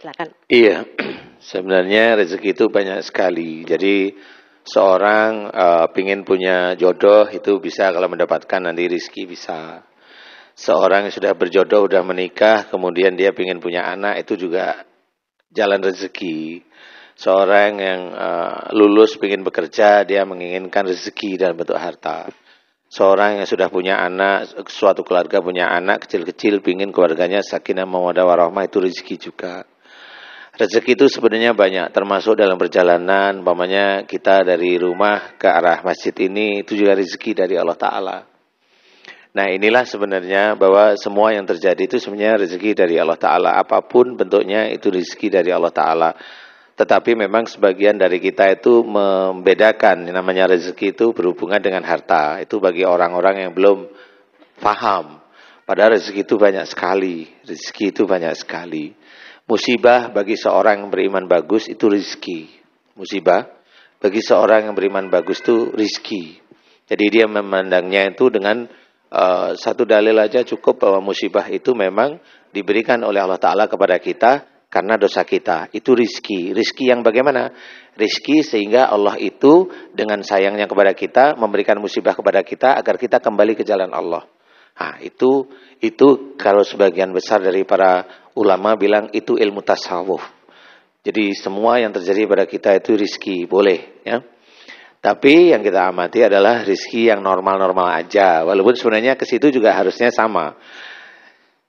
Silakan. Iya, sebenarnya rezeki itu banyak sekali. Jadi seorang uh, pingin punya jodoh itu bisa kalau mendapatkan nanti rizki bisa. Seorang yang sudah berjodoh, sudah menikah, kemudian dia pingin punya anak itu juga jalan rezeki. Seorang yang uh, lulus pingin bekerja, dia menginginkan rezeki dalam bentuk harta seorang yang sudah punya anak, suatu keluarga punya anak kecil-kecil, pingin keluarganya sakinah mawadah warahmah itu rezeki juga. Rezeki itu sebenarnya banyak, termasuk dalam perjalanan, umpamanya kita dari rumah ke arah masjid ini, itu juga rezeki dari Allah Ta'ala. Nah inilah sebenarnya bahwa semua yang terjadi itu sebenarnya rezeki dari Allah Ta'ala. Apapun bentuknya itu rezeki dari Allah Ta'ala. Tetapi memang sebagian dari kita itu membedakan namanya rezeki itu berhubungan dengan harta. Itu bagi orang-orang yang belum paham. Padahal rezeki itu banyak sekali. Rezeki itu banyak sekali. Musibah bagi seorang yang beriman bagus itu rizki. Musibah bagi seorang yang beriman bagus itu rizki. Jadi dia memandangnya itu dengan uh, satu dalil aja cukup bahwa musibah itu memang diberikan oleh Allah Ta'ala kepada kita karena dosa kita. Itu rizki. Rizki yang bagaimana? Rizki sehingga Allah itu dengan sayangnya kepada kita memberikan musibah kepada kita agar kita kembali ke jalan Allah. Nah, itu itu kalau sebagian besar dari para ulama bilang itu ilmu tasawuf. Jadi semua yang terjadi pada kita itu rizki, boleh ya. Tapi yang kita amati adalah rizki yang normal-normal aja. Walaupun sebenarnya ke situ juga harusnya sama.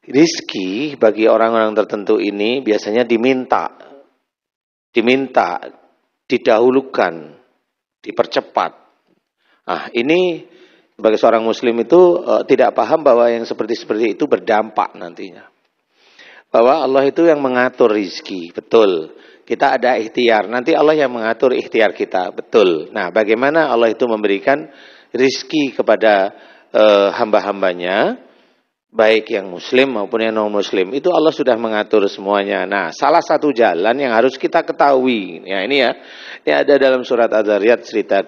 Rizki bagi orang-orang tertentu ini biasanya diminta. Diminta, didahulukan, dipercepat. Nah ini sebagai seorang muslim itu e, tidak paham bahwa yang seperti-seperti itu berdampak nantinya bahwa Allah itu yang mengatur rizki, betul. Kita ada ikhtiar, nanti Allah yang mengatur ikhtiar kita, betul. Nah, bagaimana Allah itu memberikan rizki kepada eh, hamba-hambanya, baik yang muslim maupun yang non-muslim, itu Allah sudah mengatur semuanya. Nah, salah satu jalan yang harus kita ketahui, ya ini ya, ini ada dalam surat Adzariyat cerita,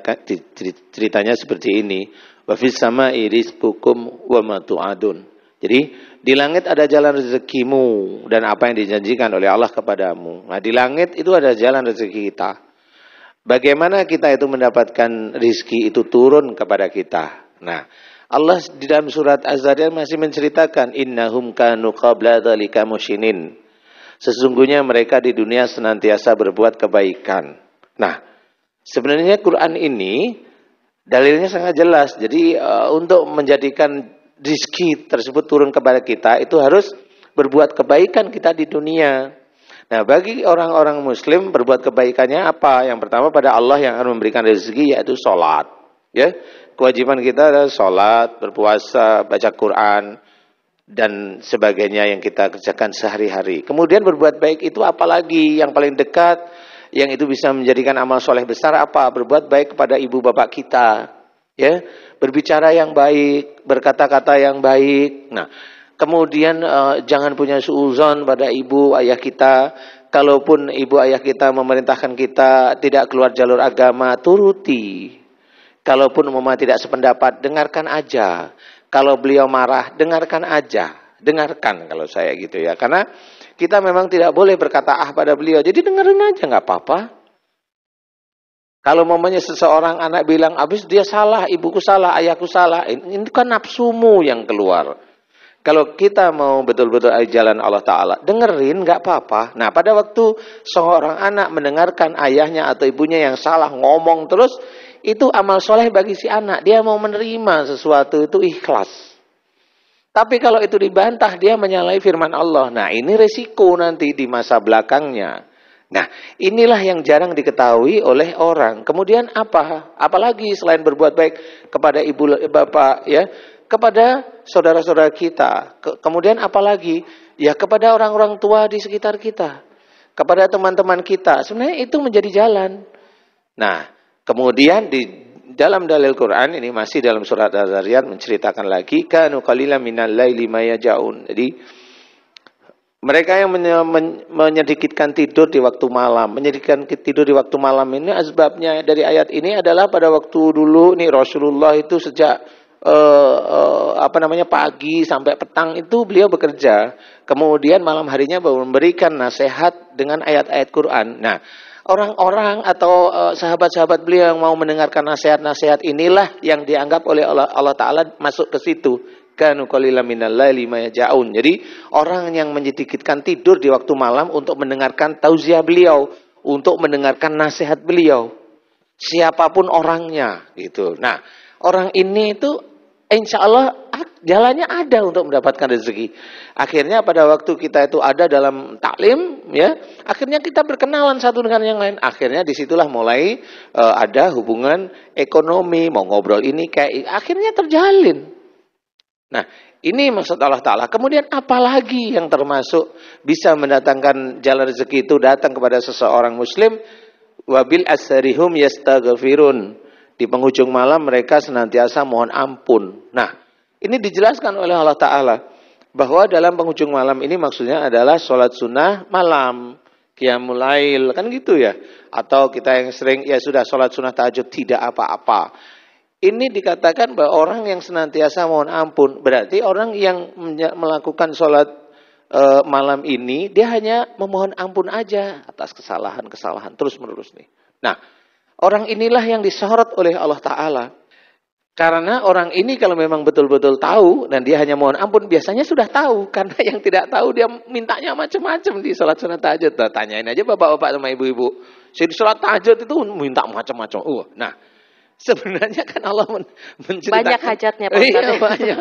ceritanya seperti ini. Wafis sama iris bukum wa matu'adun. Jadi di langit ada jalan rezekimu dan apa yang dijanjikan oleh Allah kepadamu. Nah, di langit itu ada jalan rezeki kita. Bagaimana kita itu mendapatkan rezeki itu turun kepada kita. Nah, Allah di dalam surat Az-Zariyat masih menceritakan Inna kanu qabla dzalika musyinin. Sesungguhnya mereka di dunia senantiasa berbuat kebaikan. Nah, sebenarnya Quran ini dalilnya sangat jelas. Jadi uh, untuk menjadikan rizki tersebut turun kepada kita itu harus berbuat kebaikan kita di dunia. Nah, bagi orang-orang muslim berbuat kebaikannya apa? Yang pertama pada Allah yang akan memberikan rezeki yaitu sholat. Ya. Kewajiban kita adalah sholat, berpuasa, baca Quran dan sebagainya yang kita kerjakan sehari-hari. Kemudian berbuat baik itu apalagi yang paling dekat yang itu bisa menjadikan amal soleh besar apa? Berbuat baik kepada ibu bapak kita ya berbicara yang baik berkata-kata yang baik nah kemudian eh, jangan punya suuzon pada ibu ayah kita kalaupun ibu ayah kita memerintahkan kita tidak keluar jalur agama turuti kalaupun mama tidak sependapat dengarkan aja kalau beliau marah dengarkan aja dengarkan kalau saya gitu ya karena kita memang tidak boleh berkata ah pada beliau jadi dengerin aja nggak apa-apa kalau mamanya seseorang anak bilang, habis dia salah, ibuku salah, ayahku salah. Ini kan nafsumu yang keluar. Kalau kita mau betul-betul jalan Allah Ta'ala, dengerin gak apa-apa. Nah pada waktu seorang anak mendengarkan ayahnya atau ibunya yang salah ngomong terus, itu amal soleh bagi si anak. Dia mau menerima sesuatu itu ikhlas. Tapi kalau itu dibantah, dia menyalahi firman Allah. Nah ini resiko nanti di masa belakangnya. Nah, inilah yang jarang diketahui oleh orang. Kemudian apa? Apalagi selain berbuat baik kepada ibu eh, bapak ya, kepada saudara-saudara kita. kemudian apalagi? Ya kepada orang-orang tua di sekitar kita. Kepada teman-teman kita. Sebenarnya itu menjadi jalan. Nah, kemudian di dalam dalil Quran ini masih dalam surat Az-Zariyat menceritakan lagi kanu qalila minal laili ja'un. Jadi mereka yang menyedikitkan tidur di waktu malam, menyedikitkan tidur di waktu malam ini asbabnya dari ayat ini adalah pada waktu dulu nih Rasulullah itu sejak uh, uh, apa namanya pagi sampai petang itu beliau bekerja, kemudian malam harinya baru memberikan nasihat dengan ayat-ayat Quran. Nah, orang-orang atau eh, sahabat-sahabat beliau yang mau mendengarkan nasihat-nasihat inilah yang dianggap oleh Allah, Allah Ta'ala masuk ke situ kanu jaun. Jadi orang yang menyedikitkan tidur di waktu malam untuk mendengarkan tausiah beliau, untuk mendengarkan nasihat beliau. Siapapun orangnya gitu. Nah, orang ini itu insya Allah jalannya ada untuk mendapatkan rezeki. Akhirnya pada waktu kita itu ada dalam taklim, ya, akhirnya kita berkenalan satu dengan yang lain. Akhirnya disitulah mulai uh, ada hubungan ekonomi, mau ngobrol ini kayak, akhirnya terjalin. Nah, ini maksud Allah Ta'ala. Kemudian apa lagi yang termasuk bisa mendatangkan jalan rezeki itu datang kepada seseorang muslim. Wabil asharihum yastaghfirun. Di penghujung malam mereka senantiasa mohon ampun. Nah, ini dijelaskan oleh Allah Ta'ala. Bahwa dalam penghujung malam ini maksudnya adalah sholat sunnah malam. kiamulail kan gitu ya. Atau kita yang sering, ya sudah sholat sunnah tahajud tidak apa-apa ini dikatakan bahwa orang yang senantiasa mohon ampun berarti orang yang melakukan sholat e, malam ini dia hanya memohon ampun aja atas kesalahan-kesalahan terus menerus nih. Nah, orang inilah yang disorot oleh Allah Taala. Karena orang ini kalau memang betul-betul tahu dan dia hanya mohon ampun biasanya sudah tahu karena yang tidak tahu dia mintanya macam-macam di sholat sunat tahajud. Nah, tanyain aja bapak-bapak sama ibu-ibu. Si sholat tahajud itu minta macam-macam. Uh, nah Sebenarnya kan Allah men menceritakan. Banyak hajatnya Pak Iya, banyak.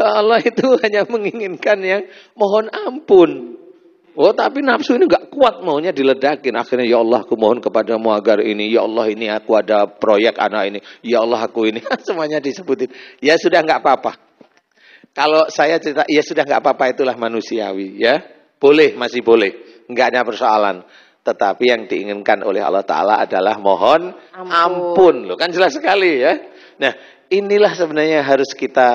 Allah itu hanya menginginkan yang mohon ampun. Oh tapi nafsu ini gak kuat maunya diledakin. Akhirnya ya Allah aku mohon kepadamu agar ini. Ya Allah ini aku ada proyek anak ini. Ya Allah aku ini. Semuanya disebutin. Ya sudah gak apa-apa. Kalau saya cerita ya sudah gak apa-apa itulah manusiawi ya. Boleh masih boleh. Gak ada persoalan. Tetapi yang diinginkan oleh Allah Ta'ala adalah mohon ampun. ampun. Loh, kan jelas sekali ya. Nah, inilah sebenarnya harus kita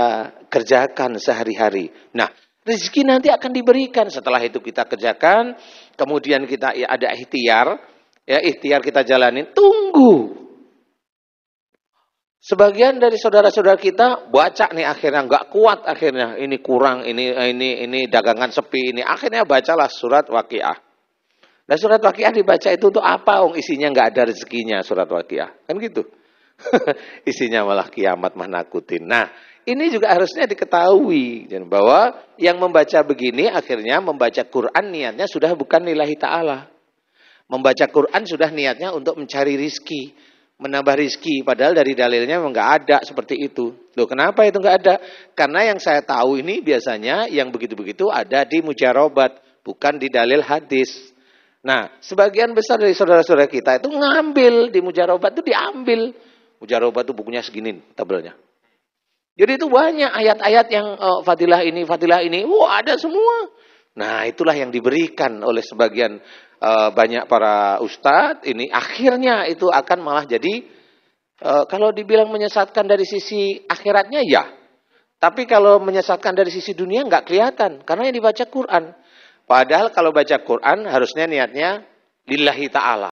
kerjakan sehari-hari. Nah, rezeki nanti akan diberikan. Setelah itu kita kerjakan, kemudian kita ya, ada ikhtiar. Ya, ikhtiar kita jalanin. Tunggu. Sebagian dari saudara-saudara kita baca nih akhirnya nggak kuat akhirnya ini kurang ini ini ini dagangan sepi ini akhirnya bacalah surat waqiah. Nah surat wakiah dibaca itu untuk apa? Om isinya nggak ada rezekinya surat wakiah. Kan gitu. isinya malah kiamat mah nakutin. Nah ini juga harusnya diketahui. Dan bahwa yang membaca begini akhirnya membaca Quran niatnya sudah bukan nilai ta'ala. Membaca Quran sudah niatnya untuk mencari rizki. Menambah rizki. Padahal dari dalilnya memang nggak ada seperti itu. Loh kenapa itu nggak ada? Karena yang saya tahu ini biasanya yang begitu-begitu ada di mujarobat. Bukan di dalil hadis. Nah, sebagian besar dari saudara-saudara kita itu ngambil di mujarobat itu diambil. Mujarobat itu bukunya segini tabelnya. Jadi itu banyak ayat-ayat yang oh, fadilah ini, fadilah ini, wah ada semua. Nah, itulah yang diberikan oleh sebagian uh, banyak para ustadz ini akhirnya itu akan malah jadi uh, kalau dibilang menyesatkan dari sisi akhiratnya ya. Tapi kalau menyesatkan dari sisi dunia nggak kelihatan karena yang dibaca Quran. Padahal kalau baca Quran harusnya niatnya lillahi ta'ala.